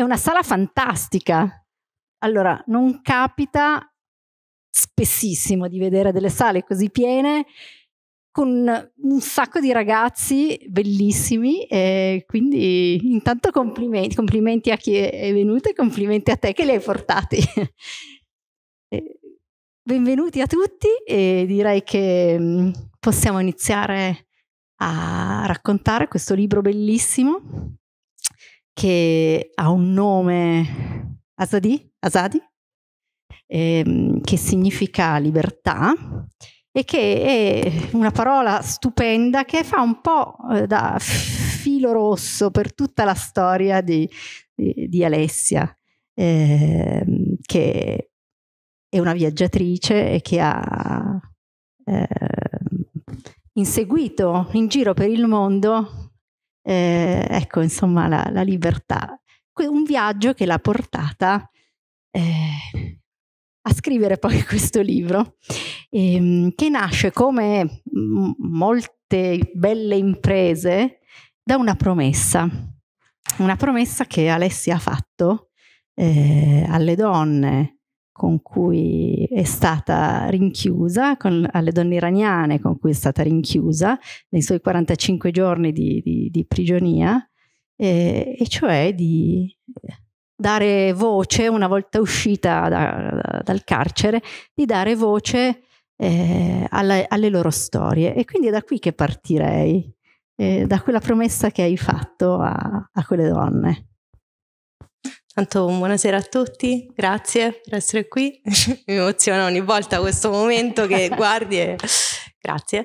È una sala fantastica. Allora, non capita spessissimo di vedere delle sale così piene con un sacco di ragazzi bellissimi e quindi intanto complimenti, complimenti a chi è venuto e complimenti a te che li hai portati. Benvenuti a tutti e direi che mm, possiamo iniziare a raccontare questo libro bellissimo che ha un nome Asadi, Asadi ehm, che significa libertà e che è una parola stupenda che fa un po' eh, da filo rosso per tutta la storia di, di, di Alessia, ehm, che è una viaggiatrice e che ha eh, inseguito in giro per il mondo eh, ecco insomma la, la, libertà. Un viaggio che l'ha portata eh, a scrivere poi questo libro, ehm, che nasce come m- molte belle imprese da una promessa, una promessa che Alessia ha fatto eh, alle donne, con cui è stata rinchiusa, con, alle donne iraniane con cui è stata rinchiusa nei suoi 45 giorni di, di, di prigionia, eh, e cioè di dare voce, una volta uscita da, da, dal carcere, di dare voce eh, alla, alle loro storie. E quindi è da qui che partirei, eh, da quella promessa che hai fatto a, a quelle donne. Tanto buonasera a tutti, grazie per essere qui. Mi emoziona ogni volta questo momento che guardi e grazie.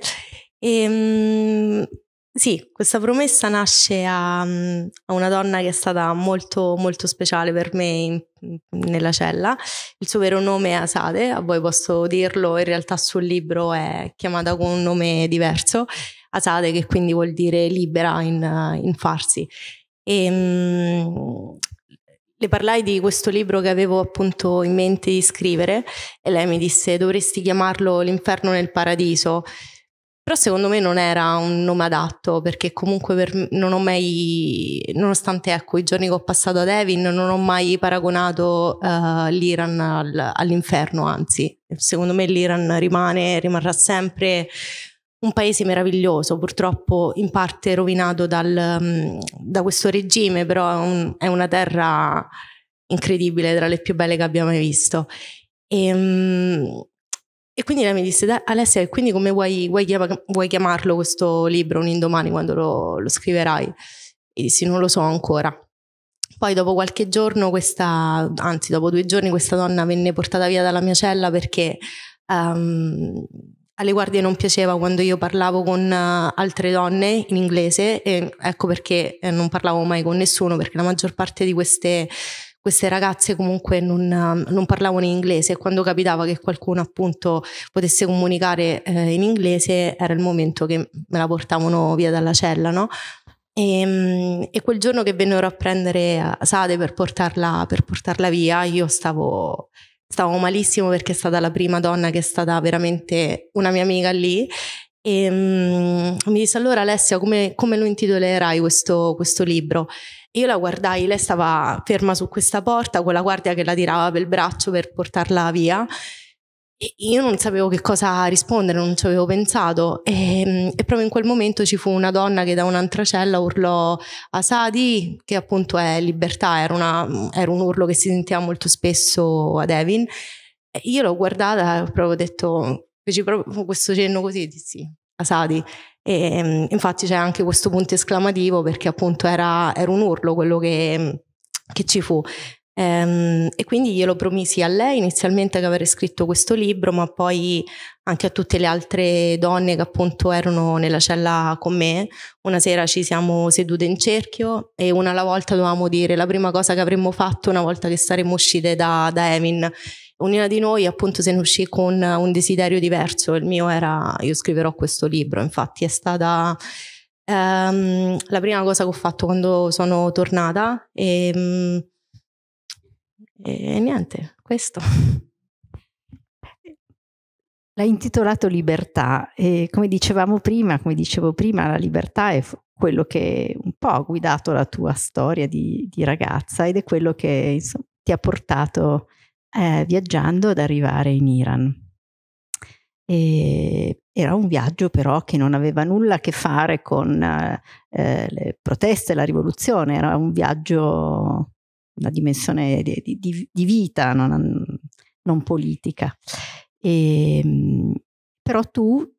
E, ehm, sì, questa promessa nasce a, a, una donna che è stata molto molto speciale per me in, nella cella. Il suo vero nome è Asade, a voi posso dirlo, in realtà sul libro è chiamata con un nome diverso, Asade che quindi vuol dire libera in, in farsi. E, ehm, le parlai di questo libro che avevo appunto in mente di scrivere e lei mi disse dovresti chiamarlo L'inferno nel paradiso. Però secondo me non era un nome adatto perché comunque per, non ho mai, nonostante ecco, i giorni che ho passato ad Evin, non ho mai paragonato uh, l'Iran al, all'inferno, anzi secondo me l'Iran rimane, rimarrà sempre un paese meraviglioso, purtroppo in parte rovinato dal, mm, da questo regime, però è, un, è, una terra incredibile, tra le più belle che abbia mai visto. E, ehm, e quindi lei mi disse, Alessia, e quindi come vuoi, vuoi, chiamarlo questo libro un indomani quando lo, lo scriverai? E dissi, non lo so ancora. Poi dopo qualche giorno, questa, anzi dopo due giorni, questa donna venne portata via dalla mia cella perché... Um, alle guardie non piaceva quando io parlavo con eh, altre donne in inglese e ecco perché eh, non parlavo mai con nessuno perché la maggior parte di queste, queste ragazze comunque non, eh, non, parlavano in inglese e quando capitava che qualcuno appunto potesse comunicare eh, in inglese era il momento che me la portavano via dalla cella, no? E, ehm, e, quel giorno che vennero a prendere Sade per portarla, per portarla via, io stavo, stavo malissimo perché è stata la prima donna che è stata veramente una mia amica lì e um, mi disse allora Alessia come, come lo intitolerai questo, questo libro? io la guardai, lei stava ferma su questa porta con la guardia che la tirava per il braccio per portarla via io non sapevo che cosa rispondere, non ci avevo pensato e, ehm, e, proprio in quel momento ci fu una donna che da un'altra cella urlò Asadi, che appunto è libertà, era, una, era un urlo che si sentiva molto spesso ad Evin. E io l'ho guardata e ho proprio detto, feci proprio questo cenno così, di sì, Asadi. E, ehm, infatti c'è anche questo punto esclamativo perché appunto era, era un urlo quello che, che ci fu. Ehm, e quindi glielo promisi a lei inizialmente che avrei scritto questo libro, ma poi anche a tutte le altre donne che appunto erano nella cella con me. Una sera ci siamo sedute in cerchio e una alla volta dovevamo dire la prima cosa che avremmo fatto una volta che saremmo uscite da, da Emin. Ognuna di noi appunto se ne uscì con un desiderio diverso, il mio era io scriverò questo libro, infatti è stata... Um, la prima cosa che ho fatto quando sono tornata e, um, e niente, questo. L'hai intitolato Libertà e come dicevamo prima, come dicevo prima, la libertà è quello che un po' ha guidato la tua storia di, di ragazza ed è quello che insomma, ti ha portato eh, viaggiando ad arrivare in Iran. E era un viaggio però che non aveva nulla a che fare con eh, le proteste, la rivoluzione, era un viaggio una dimensione di, di, di vita, non, non politica. E, ehm, però tu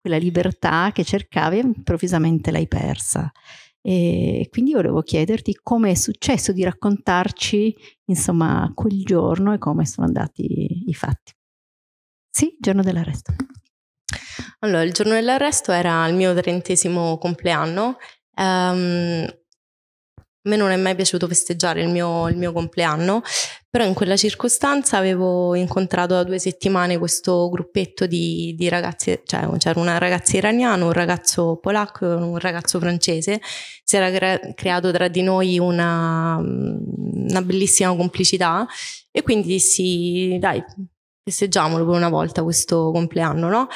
quella libertà che cercavi improvvisamente l'hai persa. E ehm, quindi volevo chiederti come è successo di raccontarci, insomma, quel giorno e come sono andati i fatti. Sì, giorno dell'arresto. Allora, il giorno dell'arresto era il mio trentesimo compleanno. Um, a me non è mai piaciuto festeggiare il mio, il mio, compleanno, però in quella circostanza avevo incontrato da due settimane questo gruppetto di, di ragazzi, cioè c'era una ragazza iraniana, un ragazzo polacco e un ragazzo francese, si era cre- creato tra di noi una, una bellissima complicità e quindi dissi dai festeggiamolo per una volta questo compleanno, no?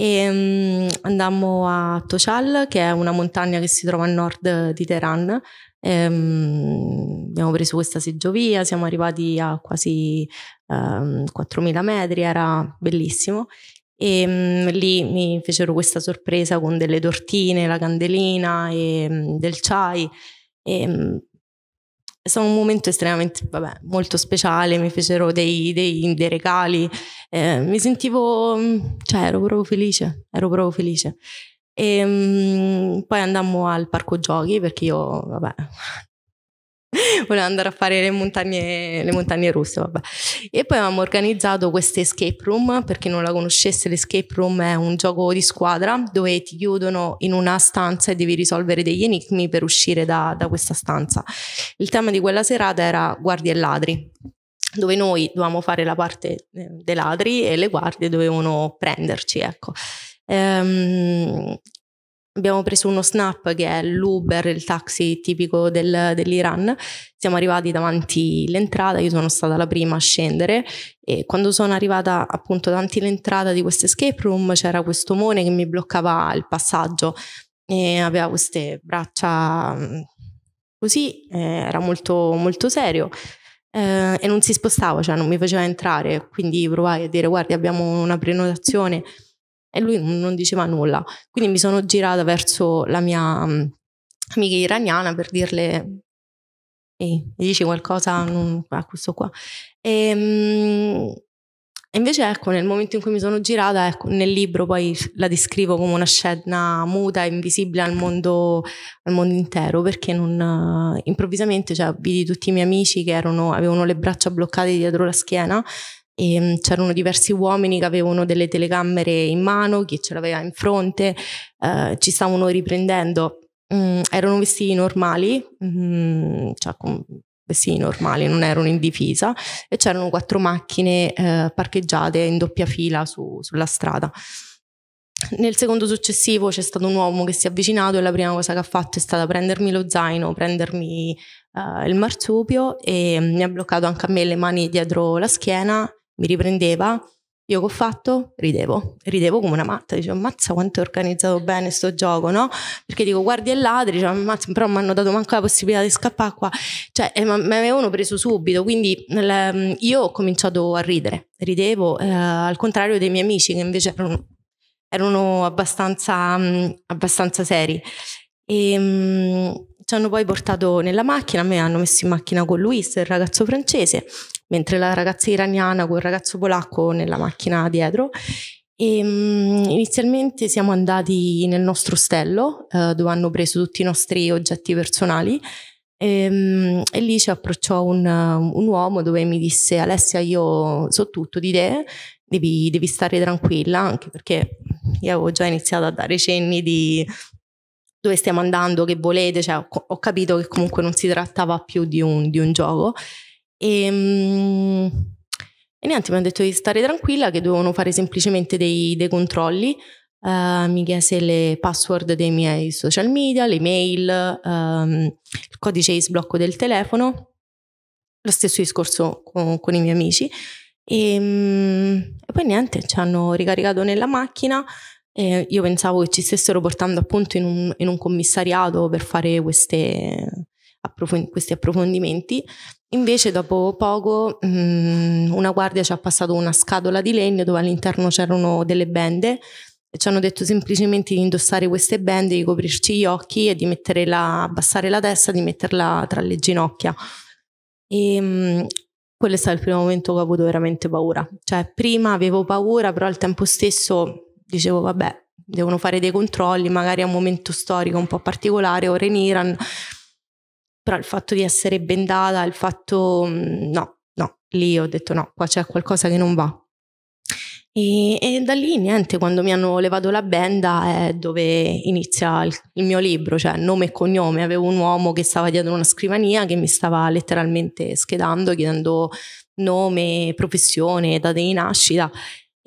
E um, andammo a Tochal, che è una montagna che si trova a nord di Teheran, Ehm, abbiamo preso questa seggiovia, siamo arrivati a quasi ehm, 4.000 metri, era bellissimo. E ehm, mh, lì mi fecero questa sorpresa con delle tortine, la candelina e mh, mm, del chai. E, ehm, mh, è stato un momento estremamente, vabbè, molto speciale, mi fecero dei, dei, dei regali, eh, mi sentivo, mm, cioè ero proprio felice, ero proprio felice. E, um, poi andammo al parco giochi perché io, vabbè, volevo andare a fare le montagne, le montagne russe, vabbè. E poi avevamo organizzato queste escape room, per chi non la conoscesse, l'escape room è un gioco di squadra dove ti chiudono in una stanza e devi risolvere degli enigmi per uscire da, da questa stanza. Il tema di quella serata era guardie e ladri dove noi dovevamo fare la parte eh, dei ladri e le guardie dovevano prenderci, ecco. Ehm, abbiamo preso uno snap che è l'Uber, il taxi tipico del, dell'Iran. Siamo arrivati davanti all'entrata, io sono stata la prima a scendere e quando sono arrivata appunto davanti all'entrata di questa escape room c'era questo mone che mi bloccava il passaggio e aveva queste braccia mm, così, eh, era molto, molto serio. Eh, e non si spostava, cioè non mi faceva entrare, quindi provai a dire guardi abbiamo una prenotazione e lui non diceva nulla. Quindi mi sono girata verso la mia mm, amica iraniana per dirle Ehi, mi dici qualcosa a ah, questo qua. E, ehm, e, invece ecco, nel momento in cui mi sono girata, ecco, nel libro poi la descrivo come una scena muta, invisibile al mondo, al mondo intero, perché non, eh, improvvisamente cioè, vidi tutti i miei amici che erano, avevano le braccia bloccate dietro la schiena e ehm, c'erano diversi uomini che avevano delle telecamere in mano, chi ce l'aveva in fronte, eh, ci stavano riprendendo. Mm, erano vestiti normali, mm, cioè con vestiti normali, non erano in difesa, e c'erano quattro macchine eh, parcheggiate in doppia fila su, sulla strada. Nel secondo successivo c'è stato un uomo che si è avvicinato e la prima cosa che ha fatto è stata prendermi lo zaino, prendermi uh, il marsupio e mm, mi ha bloccato anche a me le mani dietro la schiena mi riprendeva, io che ho fatto? Ridevo, ridevo come una matta, dicevo ammazza quanto è organizzato bene sto gioco, no? Perché dico guardi e ladri, dicevo ammazza, però mi hanno dato manco la possibilità di scappare qua, cioè eh, mi avevano preso subito, quindi ehm, io ho cominciato a ridere, ridevo eh, al contrario dei miei amici che invece erano, erano abbastanza, mm, abbastanza seri. E, ehm, ci hanno poi portato nella macchina, mi hanno messo in macchina con Luis, il ragazzo francese, mentre la ragazza iraniana con il ragazzo polacco nella macchina dietro. E, um, inizialmente siamo andati nel nostro ostello uh, dove hanno preso tutti i nostri oggetti personali e, um, e lì ci approcciò un, un, uomo dove mi disse Alessia io so tutto di te, devi, devi stare tranquilla anche perché io avevo già iniziato a dare cenni di dove stiamo andando, che volete, cioè, ho, capito che comunque non si trattava più di un, di un gioco. E, ehm, e, niente, mi hanno detto di stare tranquilla, che dovevano fare semplicemente dei, dei controlli. Uh, mi chiese le password dei miei social media, le mail, um, il codice di sblocco del telefono, lo stesso discorso con, con i miei amici. E, um, e poi niente, ci hanno ricaricato nella macchina, e io pensavo che ci stessero portando appunto in un, in un commissariato per fare queste, approfond- questi approfondimenti. Invece dopo poco mh, mm, una guardia ci ha passato una scatola di legno dove all'interno c'erano delle bende e ci hanno detto semplicemente di indossare queste bende, di coprirci gli occhi e di la, abbassare la testa, di metterla tra le ginocchia. E mh, mm, quello è stato il primo momento che ho avuto veramente paura. Cioè prima avevo paura, però al tempo stesso dicevo vabbè, devono fare dei controlli, magari a un momento storico un po' particolare, ora in Iran, però il fatto di essere bendata, il fatto mm, no, no, lì ho detto no, qua c'è qualcosa che non va. E, e da lì niente, quando mi hanno levato la benda è dove inizia il, il mio libro, cioè nome e cognome. Avevo un uomo che stava dietro una scrivania che mi stava letteralmente schedando, chiedendo nome, professione, data di nascita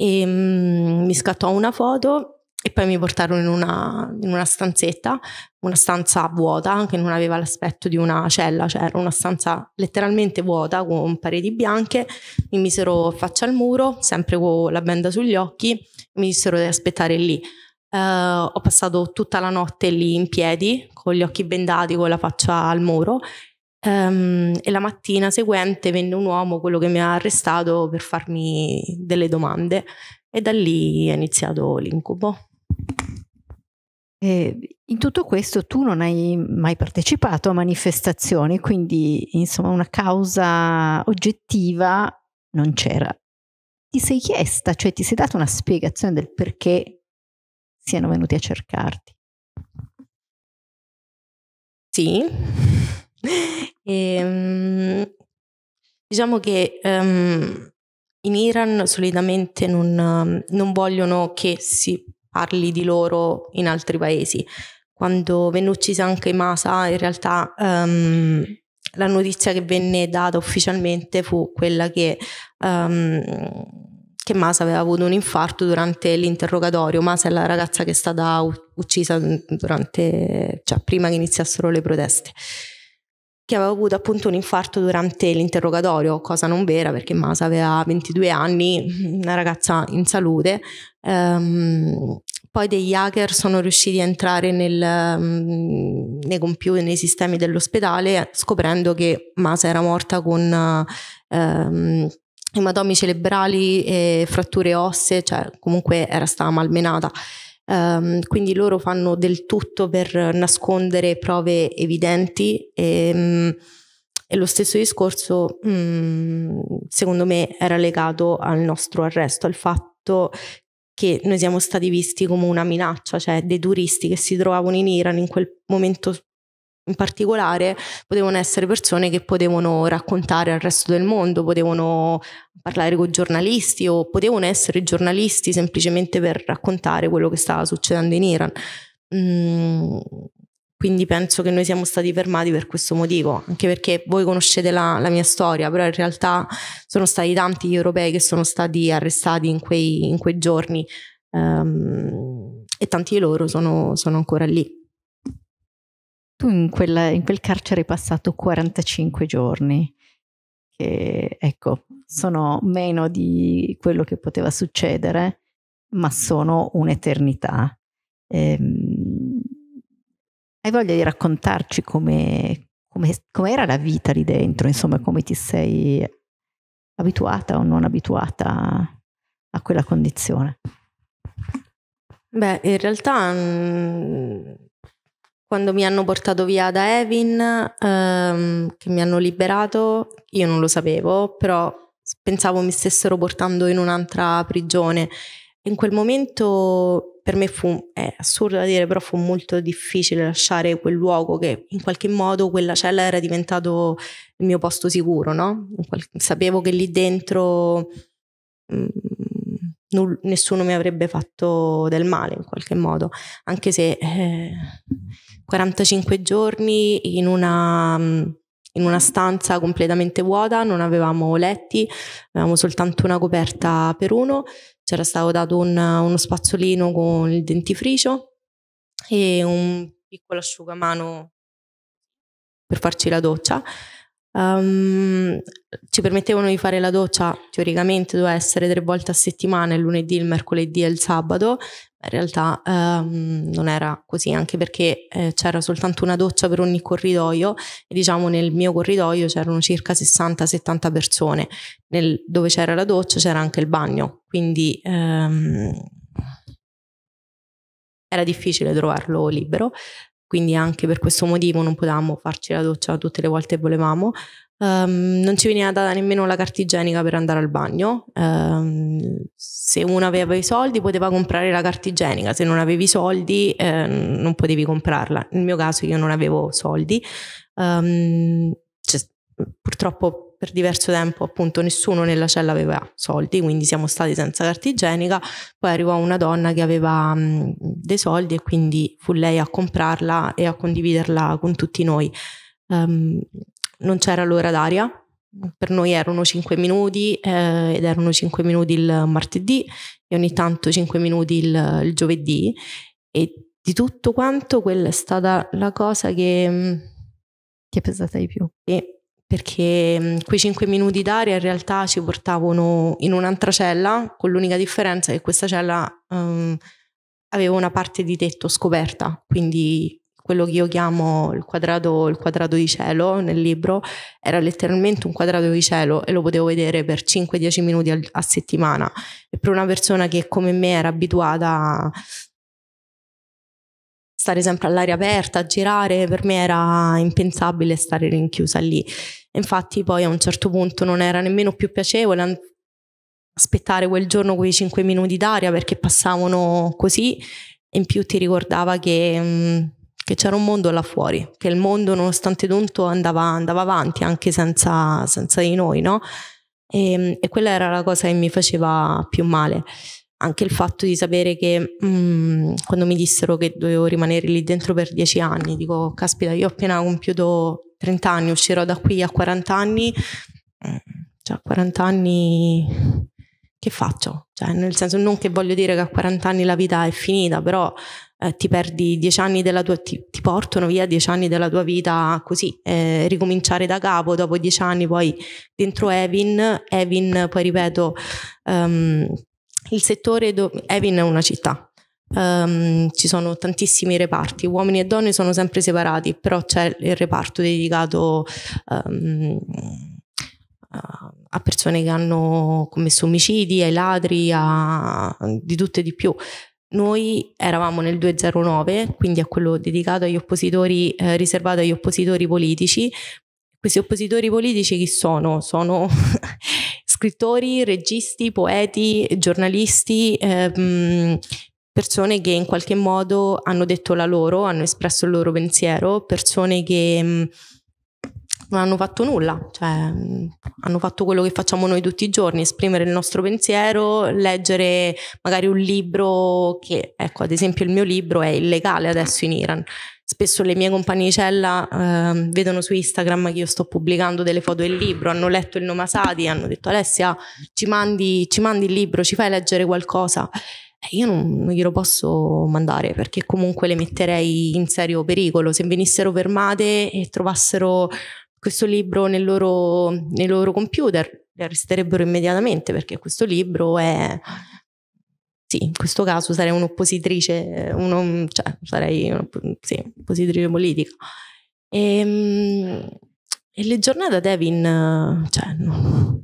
e um, mi scattò una foto e poi mi portarono in una, in una, stanzetta, una stanza vuota che non aveva l'aspetto di una cella, cioè era una stanza letteralmente vuota con pareti bianche, mi misero faccia al muro, sempre con la benda sugli occhi, mi dissero di aspettare lì. Uh, ho passato tutta la notte lì in piedi, con gli occhi bendati, con la faccia al muro Um, e la mattina seguente venne un uomo, quello che mi ha arrestato, per farmi delle domande e da lì è iniziato l'incubo. Eh, in tutto questo tu non hai mai partecipato a manifestazioni, quindi insomma una causa oggettiva non c'era. Ti sei chiesta, cioè ti sei data una spiegazione del perché siano venuti a cercarti? Sì, E, ehm, diciamo che um, in Iran solitamente non, non vogliono che si parli di loro in altri paesi. Quando venne uccisa anche Masa, in realtà um, la notizia che venne data ufficialmente fu quella che, um, che, Masa aveva avuto un infarto durante l'interrogatorio. Masa è la ragazza che è stata uccisa durante, cioè, prima che iniziassero le proteste che aveva avuto appunto un infarto durante l'interrogatorio, cosa non vera perché Masa aveva 22 anni, una ragazza in salute. Um, poi degli hacker sono riusciti a entrare nel, mm, nei computer, nei sistemi dell'ospedale, scoprendo che Masa era morta con ehm, ematomi cerebrali e fratture ossee, cioè comunque era stata malmenata. Um, quindi loro fanno del tutto per nascondere prove evidenti e, um, e lo stesso discorso um, secondo me era legato al nostro arresto, al fatto che noi siamo stati visti come una minaccia, cioè dei turisti che si trovavano in Iran in quel momento in particolare potevano essere persone che potevano raccontare al resto del mondo, potevano parlare con giornalisti o potevano essere giornalisti semplicemente per raccontare quello che stava succedendo in Iran. Mm, quindi penso che noi siamo stati fermati per questo motivo, anche perché voi conoscete la, la, mia storia, però in realtà sono stati tanti gli europei che sono stati arrestati in quei, in quei giorni um, e tanti di loro sono, sono ancora lì tu in, quella, in quel carcere hai passato 45 giorni, che ecco, sono meno di quello che poteva succedere, ma sono un'eternità. Ehm, hai voglia di raccontarci come, come, come era la vita lì dentro, insomma, come ti sei abituata o non abituata a quella condizione? Beh, in realtà mh, mm, quando mi hanno portato via da Evin, ehm, che mi hanno liberato, io non lo sapevo, però pensavo mi stessero portando in un'altra prigione. In quel momento per me fu, è assurdo da dire, però fu molto difficile lasciare quel luogo che in qualche modo quella cella era diventato il mio posto sicuro, no? Sapevo che lì dentro mh, mm, null, nessuno mi avrebbe fatto del male in qualche modo, anche se... Eh, 45 giorni in una, mm, in una stanza completamente vuota, non avevamo letti, avevamo soltanto una coperta per uno, c'era stato dato un, uno spazzolino con il dentifricio e un piccolo asciugamano per farci la doccia Um, ci permettevano di fare la doccia, teoricamente doveva essere tre volte a settimana, il lunedì, il mercoledì e il sabato, in realtà um, non era così, anche perché eh, c'era soltanto una doccia per ogni corridoio e diciamo nel mio corridoio c'erano circa 60-70 persone, nel, dove c'era la doccia c'era anche il bagno, quindi um, era difficile trovarlo libero quindi anche per questo motivo non potevamo farci la doccia cioè, tutte le volte che volevamo. Um, non ci veniva data nemmeno la carta igienica per andare al bagno. Um, se uno aveva i soldi poteva comprare la carta igienica, se non avevi i soldi eh, non potevi comprarla. Nel mio caso io non avevo soldi. Um, cioè, purtroppo per diverso tempo appunto nessuno nella cella aveva soldi, quindi siamo stati senza carta igienica, poi arrivò una donna che aveva mh, mm, dei soldi e quindi fu lei a comprarla e a condividerla con tutti noi. Um, non c'era l'ora d'aria, per noi erano 5 minuti eh, ed erano 5 minuti il martedì e ogni tanto 5 minuti il, il giovedì e di tutto quanto quella è stata la cosa che... Ti mm, è pesata di più. Sì perché mm, quei 5 minuti d'aria in realtà ci portavano in un'altra cella, con l'unica differenza che questa cella um, aveva una parte di tetto scoperta, quindi quello che io chiamo il quadrato, il quadrato, di cielo nel libro era letteralmente un quadrato di cielo e lo potevo vedere per 5-10 minuti a, a settimana e per una persona che come me era abituata a stare sempre all'aria aperta, a girare, per me era impensabile stare rinchiusa lì. Infatti poi a un certo punto non era nemmeno più piacevole aspettare quel giorno quei 5 minuti d'aria perché passavano così in più ti ricordava che, mm, che c'era un mondo là fuori, che il mondo nonostante tutto andava, andava avanti anche senza, senza di noi, no? E, ehm, e, quella era la cosa che mi faceva più male. Anche il fatto di sapere che mh, mm, quando mi dissero che dovevo rimanere lì dentro per dieci anni, dico, caspita, io ho appena compiuto 30 anni, uscirò da qui a 40 anni, eh, cioè a 40 anni che faccio? Cioè, nel senso non che voglio dire che a 40 anni la vita è finita, però eh, ti perdi 10 anni della tua, ti, ti, portano via 10 anni della tua vita così, eh, ricominciare da capo dopo 10 anni poi dentro Evin, Evin poi ripeto, um, il settore, do, Evin è una città, um, ci sono tantissimi reparti, uomini e donne sono sempre separati, però c'è il reparto dedicato um, a persone che hanno commesso omicidi, ai ladri, a, di tutto e di più. Noi eravamo nel 209, quindi a quello dedicato agli oppositori, eh, riservato agli oppositori politici. Questi oppositori politici chi sono? Sono scrittori, registi, poeti, giornalisti, ehm, persone che in qualche modo hanno detto la loro, hanno espresso il loro pensiero, persone che mm, non hanno fatto nulla, cioè mm, hanno fatto quello che facciamo noi tutti i giorni, esprimere il nostro pensiero, leggere magari un libro che, ecco, ad esempio il mio libro è illegale adesso in Iran. Spesso le mie compagne di cella eh, vedono su Instagram che io sto pubblicando delle foto del libro, hanno letto il nome Asadi, hanno detto Alessia ci mandi, ci mandi il libro, ci fai leggere qualcosa. Eh, io non, non, glielo posso mandare perché comunque le metterei in serio pericolo. Se venissero fermate e trovassero questo libro nel loro, nel loro computer, le arresterebbero immediatamente perché questo libro è... Sì, in questo caso sarei un'oppositrice, uno, cioè sarei un'oppositrice sì, politica. E, ehm, e, le giornate a Devin, cioè, no,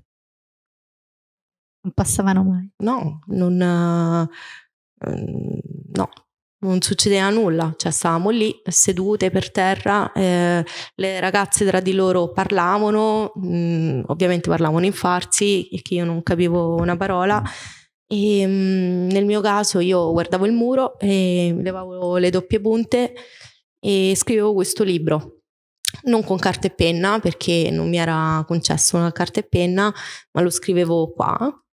non passavano mai. No, non, eh, mm, no, non succedeva nulla, cioè stavamo lì sedute per terra, eh, le ragazze tra di loro parlavano, mh, mm, ovviamente parlavano in farsi, che io non capivo una parola. E, mh, mm, nel mio caso io guardavo il muro e levavo le doppie punte e scrivevo questo libro. Non con carta e penna perché non mi era concesso una carta e penna, ma lo scrivevo qua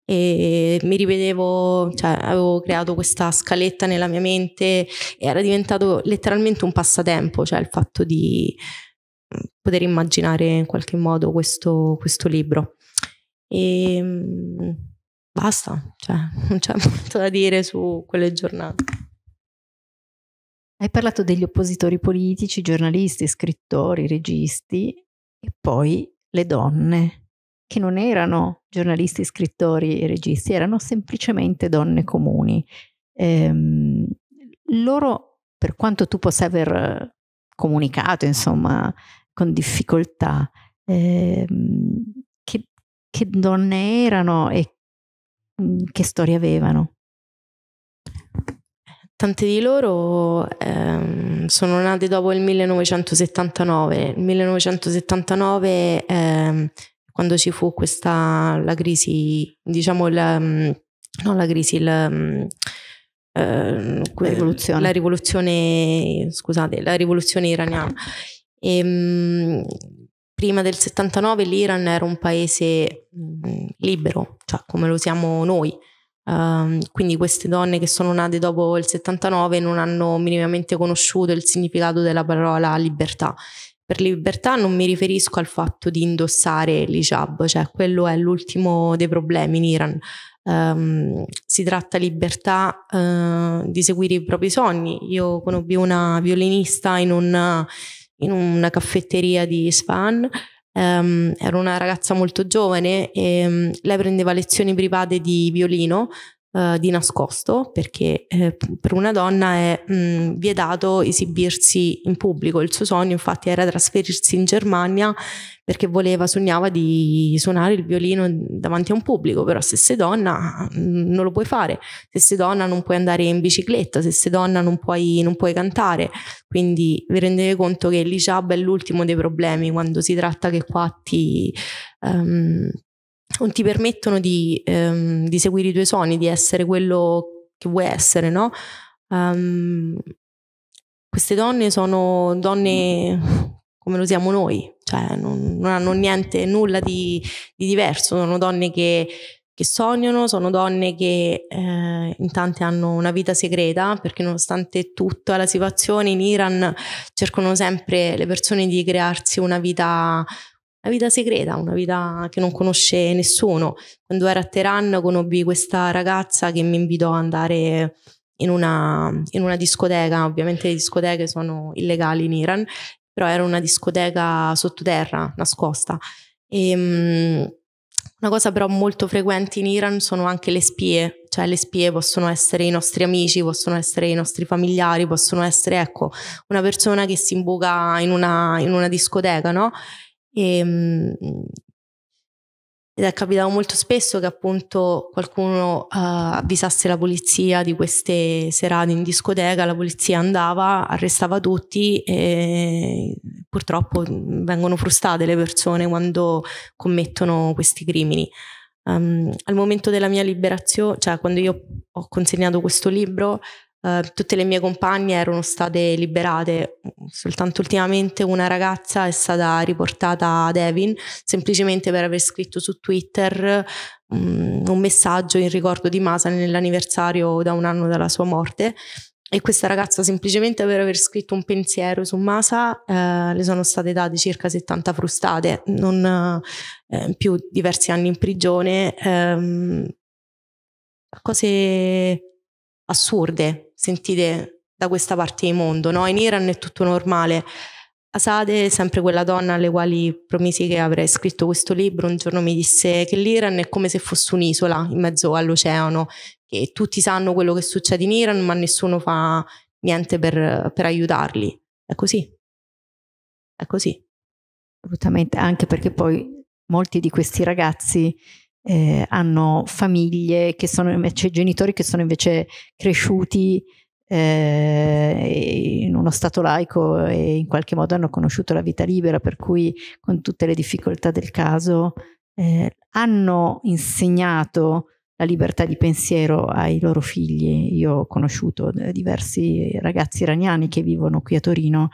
e mi rivedevo, cioè avevo creato questa scaletta nella mia mente e era diventato letteralmente un passatempo, cioè il fatto di mm, poter immaginare in qualche modo questo, questo libro. E mm, basta, cioè, non c'è molto da dire su quelle giornate. Hai parlato degli oppositori politici, giornalisti, scrittori, registi e poi le donne che non erano giornalisti, scrittori e registi, erano semplicemente donne comuni. Ehm, loro, per quanto tu possa aver eh, comunicato, insomma, con difficoltà, ehm, che, che donne erano e mm, che storie avevano? Tante di loro ehm, sono nate dopo il 1979. Il 1979 ehm, quando ci fu questa, la crisi, diciamo, la, mm, non la crisi, la, mm, eh, la, rivoluzione. la rivoluzione, scusate, la rivoluzione iraniana. E, ehm, prima del 79 l'Iran era un paese mm, libero, cioè come lo siamo noi. Uh, quindi queste donne che sono nate dopo il 79 non hanno minimamente conosciuto il significato della parola libertà per libertà non mi riferisco al fatto di indossare l'hijab, cioè quello è l'ultimo dei problemi in Iran. Um, si tratta libertà uh, di seguire i propri sogni. Io conobbi una violinista in una, in una caffetteria di Isfahan, Um, era una ragazza molto giovane e um, lei prendeva lezioni private di violino eh, di nascosto perché eh, per una donna è mh, mm, vietato esibirsi in pubblico. Il suo sogno infatti era trasferirsi in Germania perché voleva, sognava di suonare il violino davanti a un pubblico, però se sei donna mh, mm, non lo puoi fare, se sei donna non puoi andare in bicicletta, se sei donna non puoi, non puoi cantare. Quindi vi rendete conto che l'IJAB è l'ultimo dei problemi quando si tratta che qua ti... Um, ehm, non ti permettono di, ehm, di, seguire i tuoi sogni, di essere quello che vuoi essere, no? Um, queste donne sono donne come lo siamo noi, cioè non, non hanno niente, nulla di, di, diverso, sono donne che, che sognano, sono donne che eh, in tante hanno una vita segreta perché nonostante tutta la situazione in Iran cercano sempre le persone di crearsi una vita una vita segreta, una vita che non conosce nessuno. Quando ero a Teheran conobbi questa ragazza che mi invitò ad andare in una, in una discoteca, ovviamente le discoteche sono illegali in Iran, però era una discoteca sottoterra, nascosta. E, um, una cosa però molto frequente in Iran sono anche le spie, cioè le spie possono essere i nostri amici, possono essere i nostri familiari, possono essere, ecco, una persona che si imbuca in una, in una discoteca, no? E, mhmm, ed eh, capitato molto spesso che appunto qualcuno uh, avvisasse la polizia di queste serate in discoteca, la polizia andava, arrestava tutti e purtroppo mhmm, vengono frustate le persone quando commettono questi crimini. Um, al momento della mia liberazione, cioè quando io ho consegnato questo libro, eh, tutte le mie compagne erano state liberate, soltanto ultimamente una ragazza è stata riportata ad Evin semplicemente per aver scritto su Twitter um, un messaggio in ricordo di Masa nell'anniversario da un anno dalla sua morte. E questa ragazza semplicemente per aver scritto un pensiero su Masa eh, le sono state date circa 70 frustate, non eh, più diversi anni in prigione, ehm, cose assurde, sentite da questa parte del mondo, no? In Iran è tutto normale. Asade, sempre quella donna alle quali promisi che avrei scritto questo libro, un giorno mi disse che l'Iran è come se fosse un'isola in mezzo all'oceano, che tutti sanno quello che succede in Iran, ma nessuno fa niente per, per aiutarli. È così. È così. Assolutamente, anche perché poi molti di questi ragazzi eh, hanno famiglie che sono invece genitori che sono invece cresciuti eh, in uno stato laico e in qualche modo hanno conosciuto la vita libera, per cui con tutte le difficoltà del caso eh, hanno insegnato la libertà di pensiero ai loro figli. Io ho conosciuto eh, diversi ragazzi iraniani che vivono qui a Torino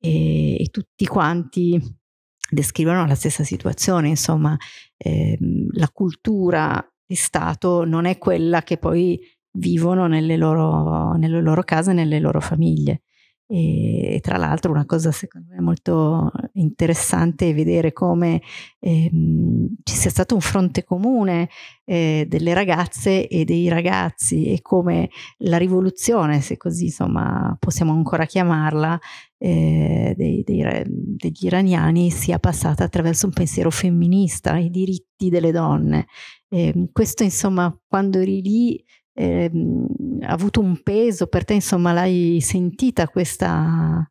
e, eh, e tutti quanti descrivono la stessa situazione, insomma eh, la cultura di Stato non è quella che poi vivono nelle loro, nelle loro case, nelle loro famiglie. E, tra l'altro una cosa secondo me molto interessante è vedere come ehm, ci sia stato un fronte comune eh, delle ragazze e dei ragazzi e come la rivoluzione, se così insomma possiamo ancora chiamarla, eh, dei, dei, degli iraniani sia passata attraverso un pensiero femminista, i diritti delle donne. Eh, questo insomma quando eri lì eh, ha avuto un peso per te, insomma, l'hai sentita questa,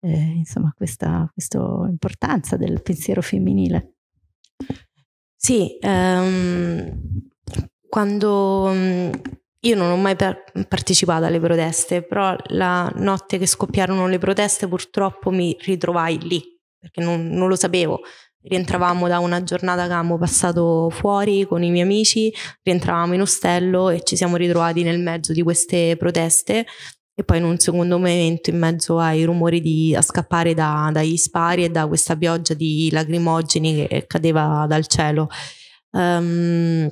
eh, insomma, questa, questa importanza del pensiero femminile? Sì, ehm, quando mm, io non ho mai partecipato alle proteste, però la notte che scoppiarono le proteste purtroppo mi ritrovai lì, perché non, non lo sapevo, rientravamo da una giornata che avevamo passato fuori con i miei amici, rientravamo in ostello e ci siamo ritrovati nel mezzo di queste proteste e poi in un secondo momento in mezzo ai rumori di a scappare da, dagli spari e da questa pioggia di lacrimogeni che cadeva dal cielo. Um,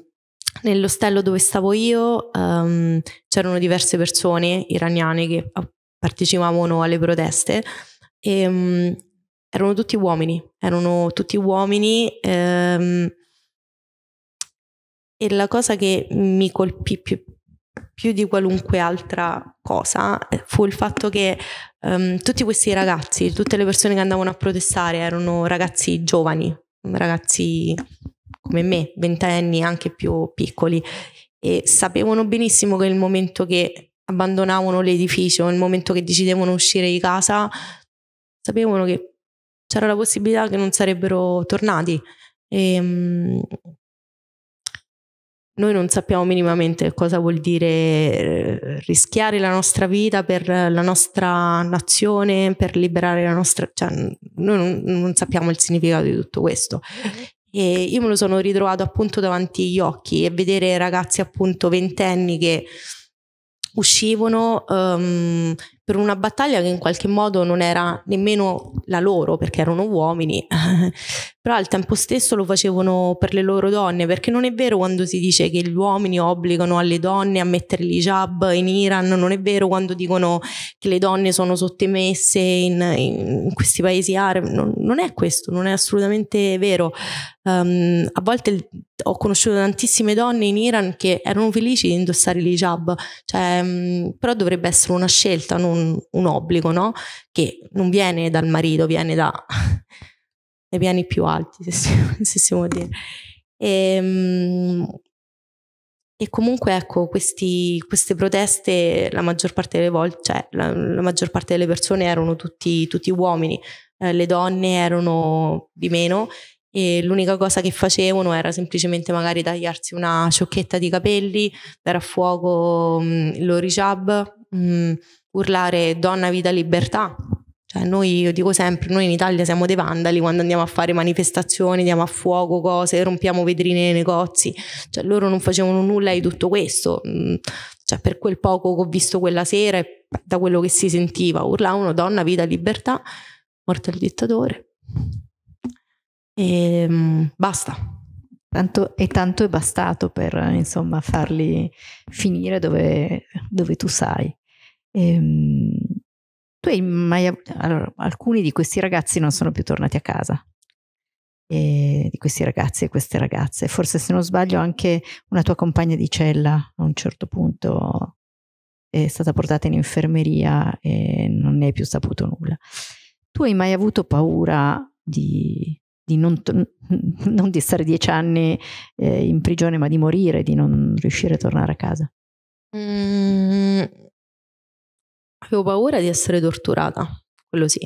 nell'ostello dove stavo io um, c'erano diverse persone iraniane che ah, partecipavano alle proteste e um, erano tutti uomini, erano tutti uomini ehm, e la cosa che mi colpì più, più di qualunque altra cosa eh, fu il fatto che um, tutti questi ragazzi, tutte le persone che andavano a protestare erano ragazzi giovani, ragazzi come me, ventenni, anche più piccoli, e sapevano benissimo che il momento che abbandonavano l'edificio, il momento che decidevano uscire di casa, sapevano che c'era la possibilità che non sarebbero tornati. E, ehm, mh, noi non sappiamo minimamente cosa vuol dire eh, rischiare la nostra vita per la nostra nazione, per liberare la nostra... Cioè, noi non, non sappiamo il significato di tutto questo. Mhm. E io me lo sono ritrovato appunto davanti agli occhi e vedere ragazzi appunto ventenni che uscivano, um, per una battaglia che in qualche modo non era nemmeno la loro perché erano uomini, però al tempo stesso lo facevano per le loro donne, perché non è vero quando si dice che gli uomini obbligano alle donne a mettere l'hijab in Iran, non è vero quando dicono che le donne sono sottomesse in, in questi paesi arabi, non, non, è questo, non è assolutamente vero. Um, a volte ho conosciuto tantissime donne in Iran che erano felici di indossare l'hijab, cioè, però dovrebbe essere una scelta, non un, un obbligo, no? Che non viene dal marito, viene da dai piani più alti, se si, se si vuol dire. E, ehm, e comunque ecco, questi, queste proteste la maggior parte delle volte, cioè la, la maggior parte delle persone erano tutti, tutti uomini, eh, le donne erano di meno e l'unica cosa che facevano era semplicemente magari tagliarsi una ciocchetta di capelli, dare a fuoco mh, mm, l'orishab, mh, mm, urlare donna, vita, libertà. Cioè noi, io dico sempre, noi in Italia siamo dei vandali quando andiamo a fare manifestazioni, diamo a fuoco cose, rompiamo vetrine nei negozi. Cioè loro non facevano nulla di tutto questo. Mm, cioè per quel poco che ho visto quella sera e da quello che si sentiva, urlavano donna, vita, libertà, morto il dittatore. E ehm, basta. Tanto, e tanto è bastato per insomma farli finire dove, dove tu sai. Ehm, tu hai mai allora, alcuni di questi ragazzi non sono più tornati a casa. E ehm, di questi ragazzi e queste ragazze. Forse se non sbaglio anche una tua compagna di cella a un certo punto è stata portata in infermeria e non ne hai più saputo nulla. Tu hai mai avuto paura di, di non, non, di stare dieci anni eh, in prigione ma di morire, di non riuscire a tornare a casa? Mm, Avevo paura di essere torturata, quello sì.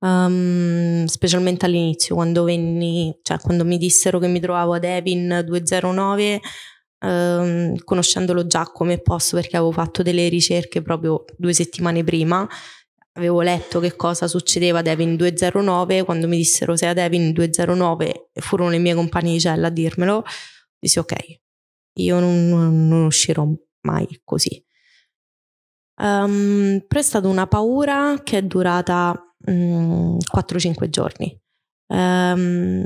Um, specialmente all'inizio, quando venni, cioè quando mi dissero che mi trovavo ad Evin 209, um, ehm, conoscendolo già come posto perché avevo fatto delle ricerche proprio due settimane prima, avevo letto che cosa succedeva ad Evin 209, quando mi dissero sei ad Evin 209 furono le mie compagne di cella a dirmelo, dissi ok, io non, non uscirò mai così. Um, ehm, però è stata una paura che è durata um, mm, 4-5 giorni. Um,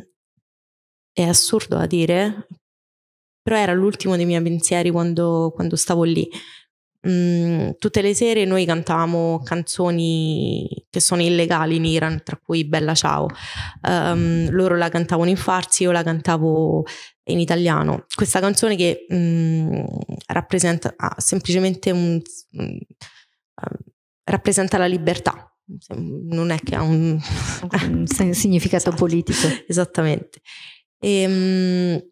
è assurdo da dire, però era l'ultimo dei miei pensieri quando, quando stavo lì. Mm, tutte le sere noi cantavamo canzoni che sono illegali in Iran, tra cui Bella Ciao. Um, loro la cantavano in farsi, io la cantavo in italiano. Questa canzone che mh, mm, rappresenta ah, semplicemente un, mh, mm, ehm, rappresenta la libertà, non è che ha un, un significato esatto, politico. Esattamente. E, ehm, mh,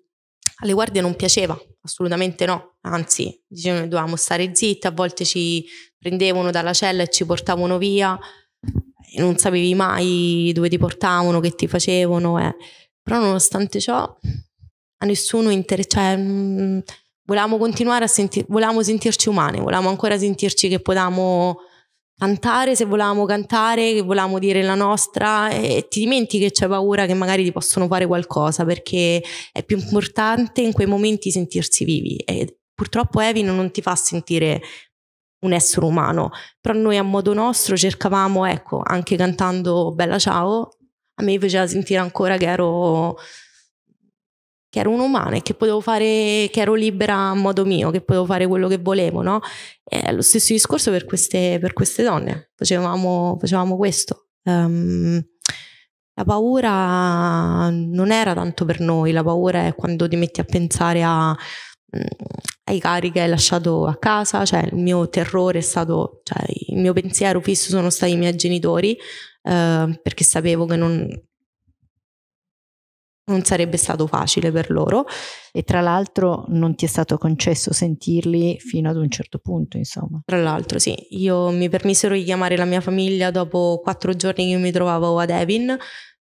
alle guardie non piaceva, assolutamente no, anzi, dicevano che dovevamo stare zitti, a volte ci prendevano dalla cella e ci portavano via, e non sapevi mai dove ti portavano, che ti facevano, eh. però nonostante ciò a nessuno inter- cioè, mm, volevamo continuare a sentire, volevamo sentirci umane, volevamo ancora sentirci che potevamo cantare se volevamo cantare, che volevamo dire la nostra e ti dimentichi che c'è paura che magari ti possono fare qualcosa perché è più importante in quei momenti sentirsi vivi e purtroppo Evin non ti fa sentire un essere umano, però noi a modo nostro cercavamo, ecco, anche cantando Bella Ciao, a me faceva sentire ancora che ero che ero un umano e che potevo fare, che ero libera a modo mio, che potevo fare quello che volevo, no? E lo stesso discorso per queste, per queste donne, facevamo, facevamo questo. Um, la paura non era tanto per noi, la paura è quando ti metti a pensare a, mm, ai cari che hai lasciato a casa, cioè il mio terrore è stato, cioè il mio pensiero fisso sono stati i miei genitori, eh, perché sapevo che non, non sarebbe stato facile per loro. E tra l'altro non ti è stato concesso sentirli fino ad un certo punto, insomma. Tra l'altro, sì, io mi permisero di chiamare la mia famiglia dopo quattro giorni che mi trovavo ad Evin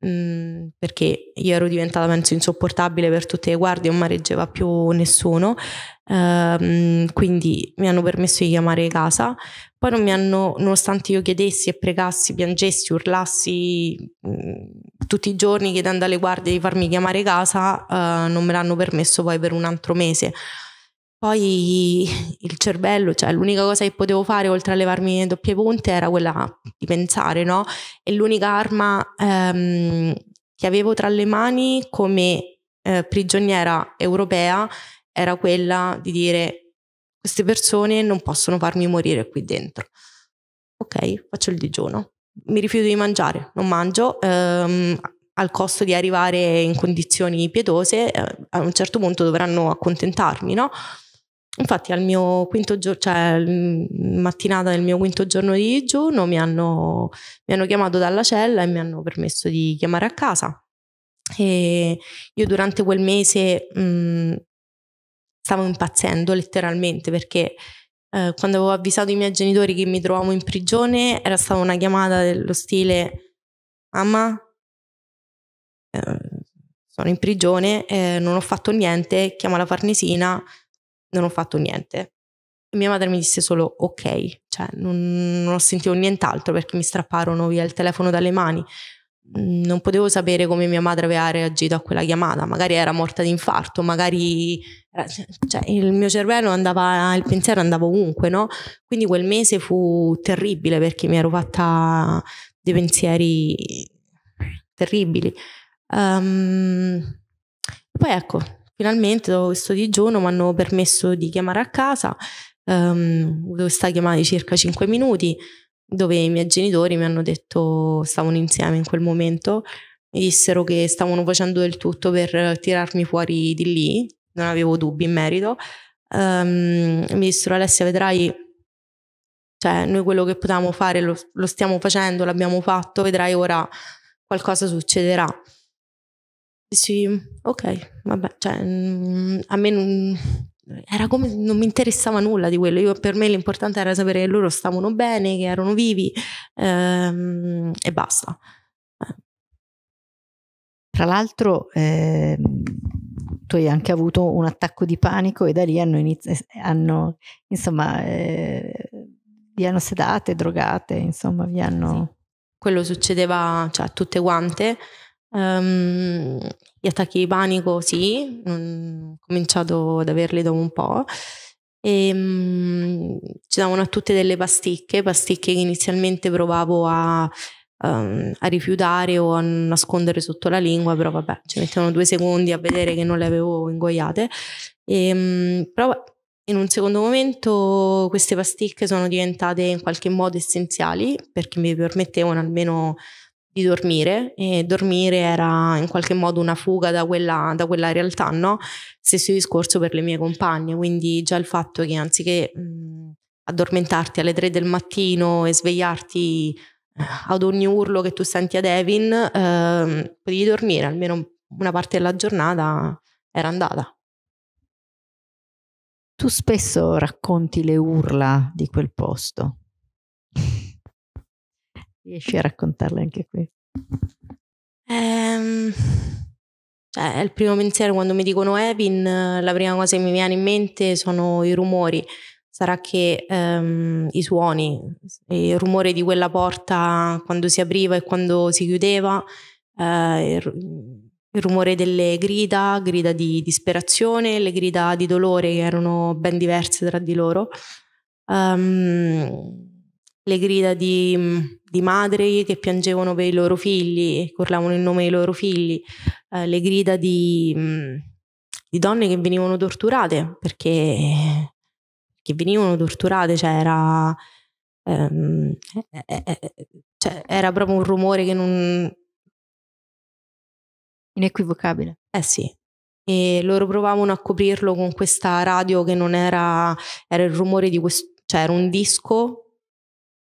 Mm, perché io ero diventata penso insopportabile per tutte le guardie, non mi reggeva più nessuno, ehm, quindi mi hanno permesso di chiamare casa, poi non mi hanno, nonostante io chiedessi e pregassi, piangessi, urlassi mh, mm, tutti i giorni chiedendo alle guardie di farmi chiamare casa, eh, non me l'hanno permesso poi per un altro mese. Poi il cervello, cioè l'unica cosa che potevo fare oltre a levarmi le doppie punte era quella di pensare, no? E l'unica arma ehm, che avevo tra le mani come eh, prigioniera europea era quella di dire queste persone non possono farmi morire qui dentro. Ok, faccio il digiuno. Mi rifiuto di mangiare, non mangio, ehm, al costo di arrivare in condizioni pietose, eh, a un certo punto dovranno accontentarmi, no? Infatti al mio quinto giorno, cioè mattinata del mio quinto giorno di digiuno, mi hanno, mi hanno chiamato dalla cella e mi hanno permesso di chiamare a casa. E io durante quel mese mh, mm, stavo impazzendo letteralmente perché eh, quando avevo avvisato i miei genitori che mi trovavo in prigione era stata una chiamata dello stile mamma eh, sono in prigione, eh, non ho fatto niente, chiama la Farnesina non ho fatto niente. E mia madre mi disse solo ok, cioè non, non ho sentito nient'altro perché mi strapparono via il telefono dalle mani. Mm, non potevo sapere come mia madre aveva reagito a quella chiamata, magari era morta di infarto, magari cioè, cioè, il mio cervello andava, il pensiero andava ovunque, no? Quindi quel mese fu terribile perché mi ero fatta dei pensieri terribili. Um, poi ecco, Finalmente, dopo questo digiuno, mi hanno permesso di chiamare a casa, um, ehm, questa chiamata di circa 5 minuti, dove i miei genitori mi hanno detto, stavano insieme in quel momento, mi dissero che stavano facendo del tutto per tirarmi fuori di lì, non avevo dubbi in merito. Um, mi dissero Alessia, vedrai cioè noi quello che potevamo fare lo, lo, stiamo facendo, l'abbiamo fatto, vedrai ora qualcosa succederà. Dici, ok, vabbè, cioè, mm, a me non, era come non mi interessava nulla di quello. Io, per me l'importante era sapere che loro stavano bene, che erano vivi ehm, e basta. Eh. Tra l'altro, eh, tu hai anche avuto un attacco di panico e da lì hanno, inizi- hanno insomma, eh, vi hanno sedate, drogate, insomma, vi hanno. Sì. Quello succedeva cioè, a tutte quante. Um, gli attacchi di panico sì, ho cominciato ad averli dopo un po'. E, um, ci davano a tutte delle pasticche, pasticche che inizialmente provavo a, um, a, rifiutare o a nascondere sotto la lingua, però vabbè, ci mettevano due secondi a vedere che non le avevo ingoiate. E, ehm, però in un secondo momento queste pasticche sono diventate in qualche modo essenziali perché mi permettevano almeno di dormire e dormire era in qualche modo una fuga da quella, da quella realtà, no? Stesso discorso per le mie compagne, quindi già il fatto che anziché mh, mhmm, addormentarti alle tre del mattino e svegliarti eh, ad ogni urlo che tu senti ad Evin, eh, potevi dormire almeno una parte della giornata era andata. Tu spesso racconti le urla di quel posto. Riesci a raccontarle anche qui? Um, cioè, il primo pensiero quando mi dicono Evin, la prima cosa che mi viene in mente sono i rumori. Sarà che um, i suoni, il rumore di quella porta quando si apriva e quando si chiudeva, uh, il, il, rumore delle grida, grida di disperazione, le grida di dolore che erano ben diverse tra di loro, um, le grida di di madri che piangevano per i loro figli, che urlavano il nome dei loro figli, eh, le grida di, mm, di, donne che venivano torturate perché, perché venivano torturate, cioè era, ehm, eh, eh, eh, cioè era proprio un rumore che non... Inequivocabile. Eh sì, e loro provavano a coprirlo con questa radio che non era, era il rumore di questo, cioè era un disco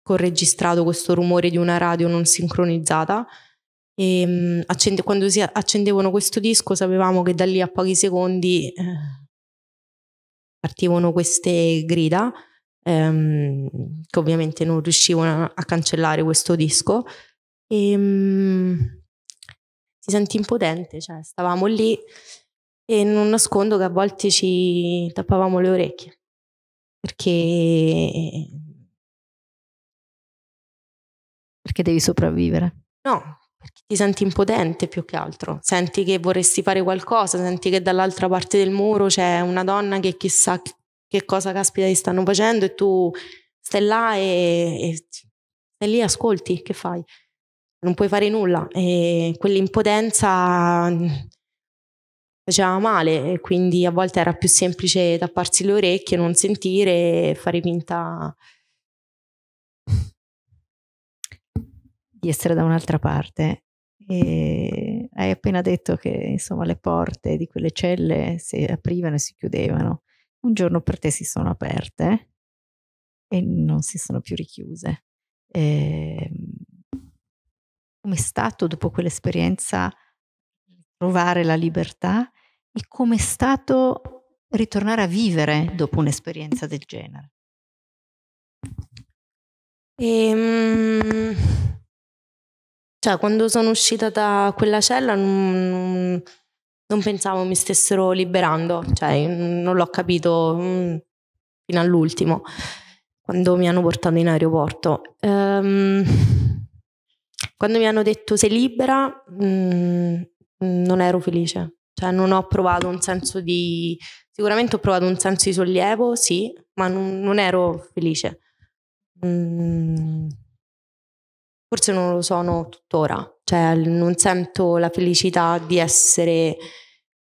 con registrato questo rumore di una radio non sincronizzata. E, ehm, accende, quando si accendevano questo disco sapevamo che da lì a pochi secondi eh, partivano queste grida, ehm, che ovviamente non riuscivano a, cancellare questo disco. E, ehm, mh, si sente impotente, cioè stavamo lì e non nascondo che a volte ci tappavamo le orecchie perché perché devi sopravvivere. No, perché ti senti impotente più che altro, senti che vorresti fare qualcosa, senti che dall'altra parte del muro c'è una donna che chissà che cosa caspita gli stanno facendo e tu stai là e, e stai lì ascolti, che fai? Non puoi fare nulla e quell'impotenza mm, faceva male e quindi a volte era più semplice tapparsi le orecchie, non sentire e fare finta di essere da un'altra parte. E hai appena detto che insomma le porte di quelle celle si aprivano e si chiudevano. Un giorno per te si sono aperte e non si sono più richiuse. E... Ehm, è stato dopo quell'esperienza trovare la libertà e come è stato ritornare a vivere dopo un'esperienza del genere? Ehm cioè, quando sono uscita da quella cella non, non pensavo mi stessero liberando, cioè, non l'ho capito mm, fino all'ultimo, quando mi hanno portato in aeroporto. Ehm, quando mi hanno detto sei libera, mh, mm, mm, non ero felice. Cioè, non ho provato un senso di... Sicuramente ho provato un senso di sollievo, sì, ma non, non ero felice. Mm, forse non lo sono tuttora, cioè non sento la felicità di essere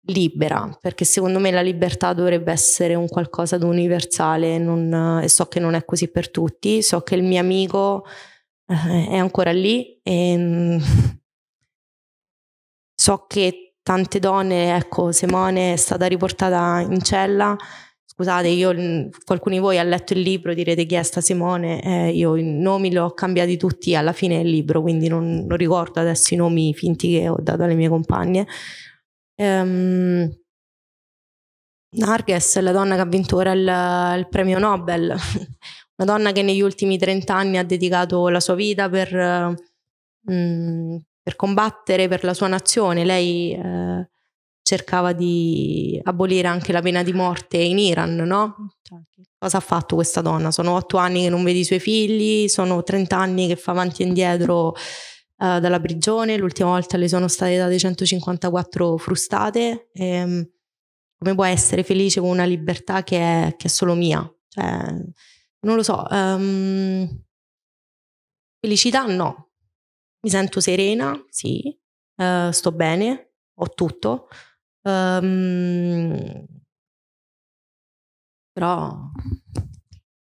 libera, perché secondo me la libertà dovrebbe essere un qualcosa d'universale non, e so che non è così per tutti, so che il mio amico eh, è ancora lì e ehm, so che tante donne, ecco Simone è stata riportata in cella Scusate, io, mm, qualcuno di voi ha letto il libro, direte chi è sta Simone, eh, io i nomi li ho cambiati tutti alla fine del libro, quindi non, non ricordo adesso i nomi finti che ho dato alle mie compagne. Um, Narges, la donna che ha vinto ora il, il premio Nobel, una donna che negli ultimi 30 anni ha dedicato la sua vita per, mh, mm, per combattere per la sua nazione. Lei eh, cercava di abolire anche la pena di morte in Iran, no? Cosa ha fatto questa donna? Sono otto anni che non vede i suoi figli, sono 30 anni che fa avanti e indietro eh, dalla prigione, l'ultima volta le sono state date 154 frustate. E, ehm, come può essere felice con una libertà che è, che è solo mia? Cioè, non lo so, um, felicità no. Mi sento serena, sì, uh, sto bene, ho tutto, Um, però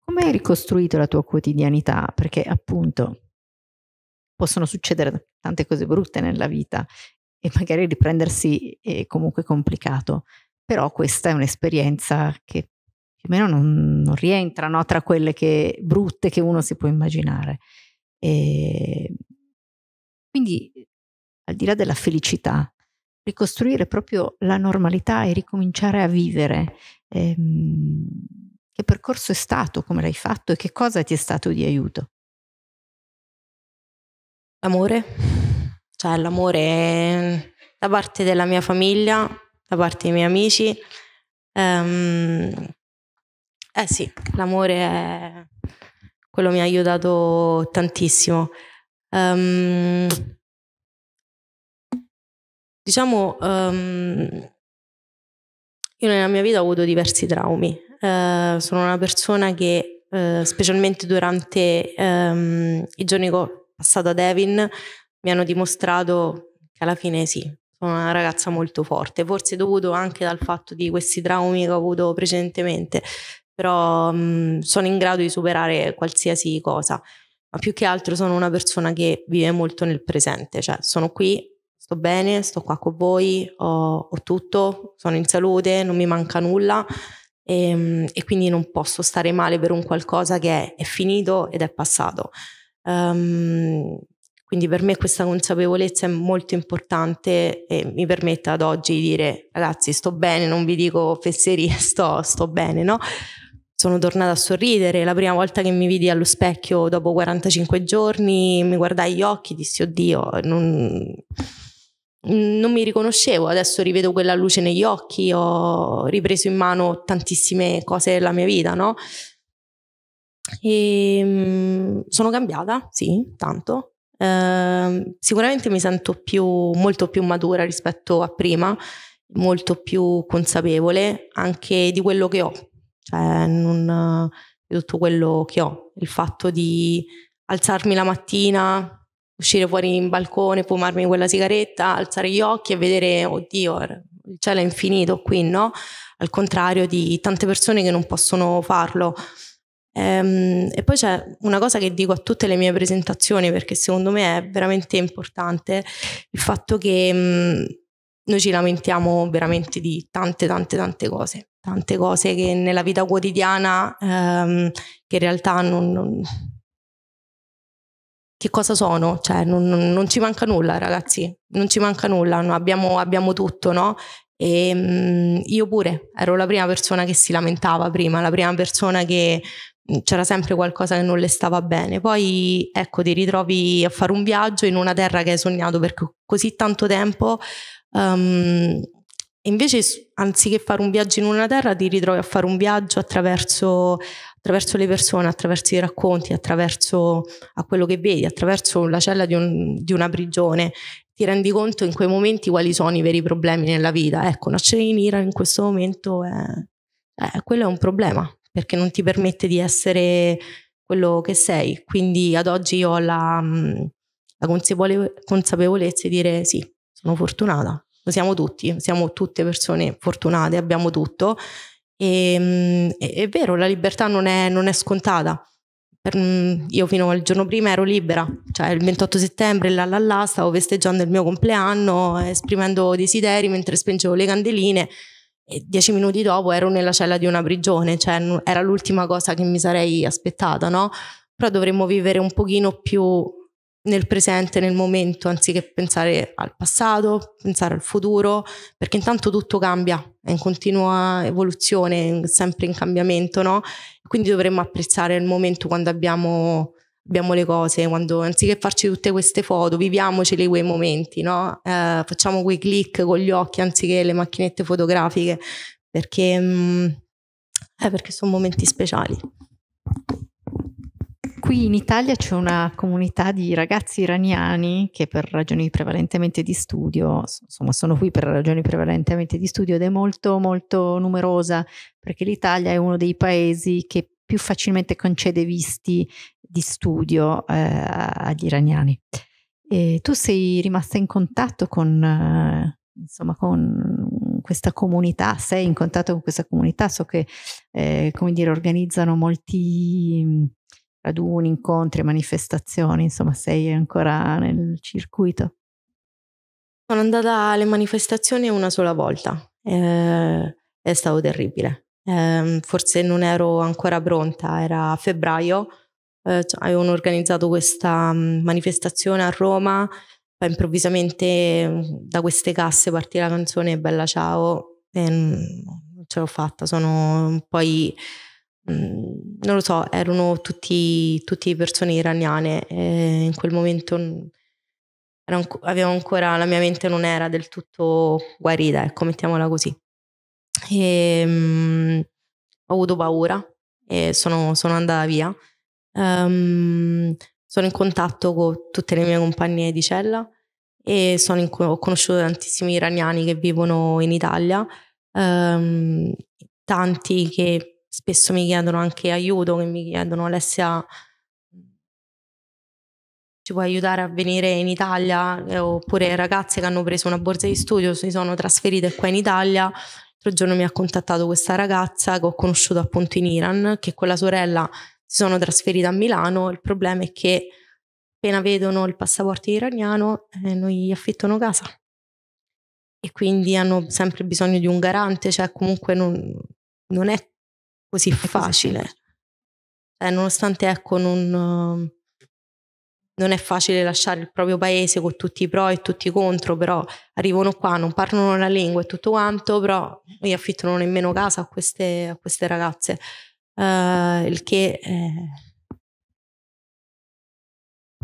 come hai ricostruito la tua quotidianità? Perché appunto possono succedere tante cose brutte nella vita e magari riprendersi è eh, comunque complicato, però questa è un'esperienza che più o meno non, non rientra no? tra quelle che, brutte che uno si può immaginare. E ehm, quindi al di là della felicità, ricostruire proprio la normalità e ricominciare a vivere. Ehm, che percorso è stato, come l'hai fatto e che cosa ti è stato di aiuto? L'amore, cioè l'amore da parte della mia famiglia, da parte dei miei amici. Ehm, eh sì, l'amore è quello mi ha aiutato tantissimo. Um, Diciamo, um, io nella mia vita ho avuto diversi traumi. Uh, sono una persona che, uh, specialmente durante um, i giorni che ho passato ad Evin, mi hanno dimostrato che alla fine sì, sono una ragazza molto forte, forse dovuto anche dal fatto di questi traumi che ho avuto precedentemente, però um, sono in grado di superare qualsiasi cosa. Ma più che altro sono una persona che vive molto nel presente, cioè sono qui sto bene, sto qua con voi, ho, ho tutto, sono in salute, non mi manca nulla e, ehm, e, quindi non posso stare male per un qualcosa che è, è finito ed è passato. Um, quindi per me questa consapevolezza è molto importante e mi permette ad oggi di dire ragazzi sto bene, non vi dico fesserie, sto, sto bene, no? Sono tornata a sorridere, la prima volta che mi vidi allo specchio dopo 45 giorni mi guardai gli occhi, e dissi oddio, non non mi riconoscevo, adesso rivedo quella luce negli occhi, ho ripreso in mano tantissime cose della mia vita, no? E, ehm, sono cambiata, sì, tanto. Eh, sicuramente mi sento più, molto più matura rispetto a prima, molto più consapevole anche di quello che ho, cioè non, di tutto quello che ho, il fatto di alzarmi la mattina uscire fuori in balcone, fumarmi quella sigaretta, alzare gli occhi e vedere, oddio, il cielo è infinito qui, no? Al contrario di tante persone che non possono farlo. Ehm, e poi c'è una cosa che dico a tutte le mie presentazioni, perché secondo me è veramente importante, il fatto che mh, mm, noi ci lamentiamo veramente di tante, tante, tante cose, tante cose che nella vita quotidiana, ehm, che in realtà non, non che cosa sono? Cioè, non, non, ci manca nulla, ragazzi, non ci manca nulla, no? abbiamo, abbiamo, tutto, no? E ehm, mh, io pure ero la prima persona che si lamentava prima, la prima persona che mm, c'era sempre qualcosa che non le stava bene. Poi, ecco, ti ritrovi a fare un viaggio in una terra che hai sognato per così tanto tempo. Um, invece, anziché fare un viaggio in una terra, ti ritrovi a fare un viaggio attraverso attraverso le persone, attraverso i racconti, attraverso quello che vedi, attraverso la cella di, un, di, una prigione, ti rendi conto in quei momenti quali sono i veri problemi nella vita. Ecco, nascere in Iran in questo momento è, è, quello è un problema, perché non ti permette di essere quello che sei. Quindi ad oggi io ho la, mm, la consapevolezza di dire sì, sono fortunata, lo siamo tutti, siamo tutte persone fortunate, abbiamo tutto e, ehm, è vero, la libertà non è, non è scontata. Per, mm, io fino al giorno prima ero libera, cioè il 28 settembre là, là, là stavo festeggiando il mio compleanno, esprimendo desideri mentre spengevo le candeline e dieci minuti dopo ero nella cella di una prigione, cioè era l'ultima cosa che mi sarei aspettata, no? Però dovremmo vivere un pochino più nel presente, nel momento, anziché pensare al passato, pensare al futuro, perché intanto tutto cambia, è in continua evoluzione, sempre in cambiamento, no? Quindi dovremmo apprezzare il momento quando abbiamo, abbiamo le cose, quando anziché farci tutte queste foto, viviamoceli quei momenti, no? Eh, facciamo quei click con gli occhi anziché le macchinette fotografiche, perché, mh, mm, eh, perché sono momenti speciali qui in Italia c'è una comunità di ragazzi iraniani che per ragioni prevalentemente di studio, insomma sono qui per ragioni prevalentemente di studio ed è molto molto numerosa perché l'Italia è uno dei paesi che più facilmente concede visti di studio eh, agli iraniani. E tu sei rimasta in contatto con, eh, insomma, con questa comunità, sei in contatto con questa comunità, so che eh, come dire, organizzano molti raduni, incontri, manifestazioni, insomma sei ancora nel circuito? Sono andata alle manifestazioni una sola volta, eh, è stato terribile, eh, forse non ero ancora pronta, era a febbraio, eh, cioè, avevano organizzato questa mm, manifestazione a Roma, poi improvvisamente mm, da queste casse partì la canzone Bella Ciao e mm, non ce l'ho fatta, sono poi... Mm, non lo so, erano tutti, tutti persone iraniane in quel momento avevo ancora, la mia mente non era del tutto guarita, ecco, mettiamola così. E, um, ho avuto paura e sono, sono andata via. Um, sono in contatto con tutte le mie compagne di cella e in, ho conosciuto tantissimi iraniani che vivono in Italia, um, tanti che spesso mi chiedono anche aiuto, che mi chiedono Alessia ci puoi aiutare a venire in Italia eh, oppure ragazze che hanno preso una borsa di studio si sono trasferite qua in Italia l'altro giorno mi ha contattato questa ragazza che ho conosciuto appunto in Iran che con la sorella si sono trasferite a Milano il problema è che appena vedono il passaporto iraniano eh, non gli affittano casa e quindi hanno sempre bisogno di un garante cioè comunque non, non è così facile. Così. Cioè, eh, nonostante ecco non, non, è facile lasciare il proprio paese con tutti i pro e tutti i contro, però arrivano qua, non parlano la lingua e tutto quanto, però non gli affittano nemmeno casa a queste, a queste ragazze. Uh, il che eh,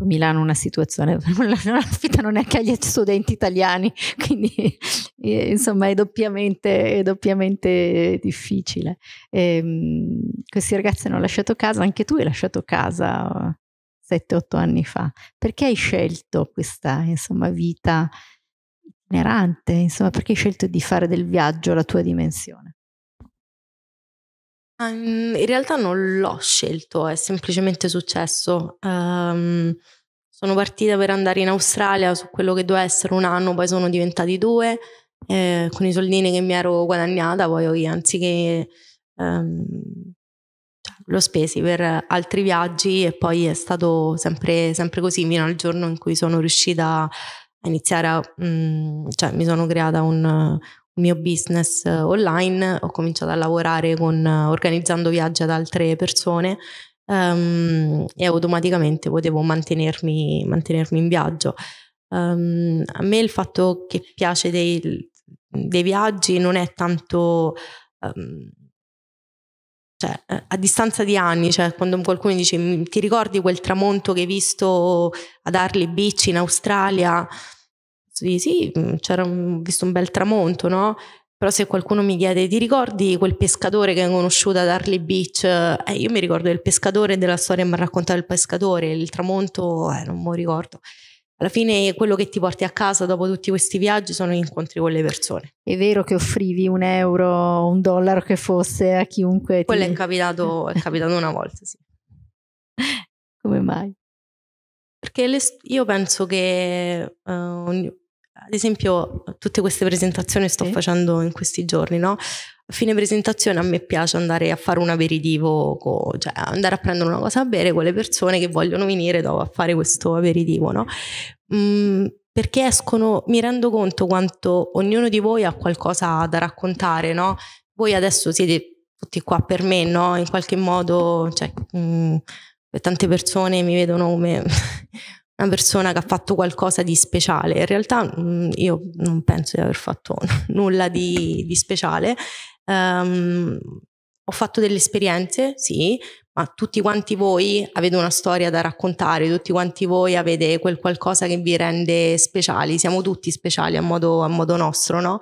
Milano è una situazione, non è neanche agli studenti italiani, quindi eh, insomma è doppiamente, è doppiamente difficile. E, ehm, questi ragazzi hanno lasciato casa, anche tu hai lasciato casa 7-8 anni fa. Perché hai scelto questa insomma, vita itinerante? Insomma, perché hai scelto di fare del viaggio la tua dimensione? Ehm, in realtà non l'ho scelto, è semplicemente successo. Um, sono partita per andare in Australia su quello che doveva essere un anno, poi sono diventati due. Eh, con i soldini che mi ero guadagnata, poi anziché um, l'ho spesi per altri viaggi e poi è stato sempre, sempre, così fino al giorno in cui sono riuscita a iniziare a, mh, mm, cioè mi sono creata un, mio business eh, online, ho cominciato a lavorare con, eh, organizzando viaggi ad altre persone um, e automaticamente potevo mantenermi, mantenermi in viaggio. Um, a me il fatto che piace dei, dei viaggi non è tanto... Um, cioè, eh, a distanza di anni, cioè, quando qualcuno dice ti ricordi quel tramonto che hai visto ad Harley Beach in Australia? sì, sì, mm, c'era un, visto un bel tramonto, no? Però se qualcuno mi chiede, ti ricordi quel pescatore che ho conosciuto ad Harley Beach? Eh, io mi ricordo del pescatore, della storia che mi ha raccontato il pescatore, il tramonto, eh, non mi ricordo. Alla fine quello che ti porti a casa dopo tutti questi viaggi sono gli incontri con le persone. È vero che offrivi un euro, un dollaro che fosse a chiunque. Ti... Quello è capitato, è capitato una volta, sì. Come mai? Perché le, io penso che uh, ad esempio, tutte queste presentazioni sto sì. facendo in questi giorni, no? A fine presentazione a me piace andare a fare un aperitivo, co, cioè andare a prendere una cosa a bere con le persone che vogliono venire dopo a fare questo aperitivo, no? Mm, perché escono, mi rendo conto quanto ognuno di voi ha qualcosa da raccontare, no? Voi adesso siete tutti qua per me, no? In qualche modo, cioè, mh, mm, tante persone mi vedono come una persona che ha fatto qualcosa di speciale. In realtà mh, mm, io non penso di aver fatto nulla di, di speciale. Um, ho fatto delle esperienze, sì, ma tutti quanti voi avete una storia da raccontare, tutti quanti voi avete quel qualcosa che vi rende speciali, siamo tutti speciali a modo, a modo nostro, no?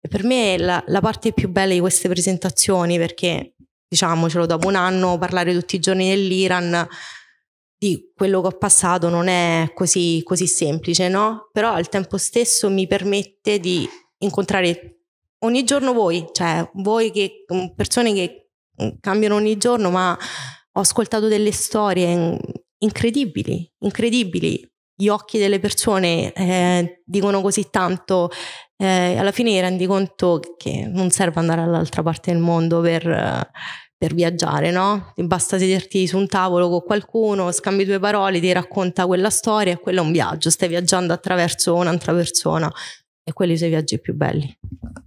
E per me la, la parte più bella di queste presentazioni, perché diciamocelo, dopo un anno parlare tutti i giorni dell'Iran di quello che ho passato non è così, così semplice, no? Però al tempo stesso mi permette di incontrare ogni giorno voi, cioè voi che mm, persone che mm, cambiano ogni giorno, ma ho ascoltato delle storie incredibili, incredibili. Gli occhi delle persone eh, dicono così tanto, eh, alla fine ti rendi conto che non serve andare all'altra parte del mondo per... Eh, per viaggiare, no? Basta sederti su un tavolo con qualcuno, scambi due parole, ti racconta quella storia e quello è un viaggio, stai viaggiando attraverso un'altra persona e quelli sono i viaggi più belli.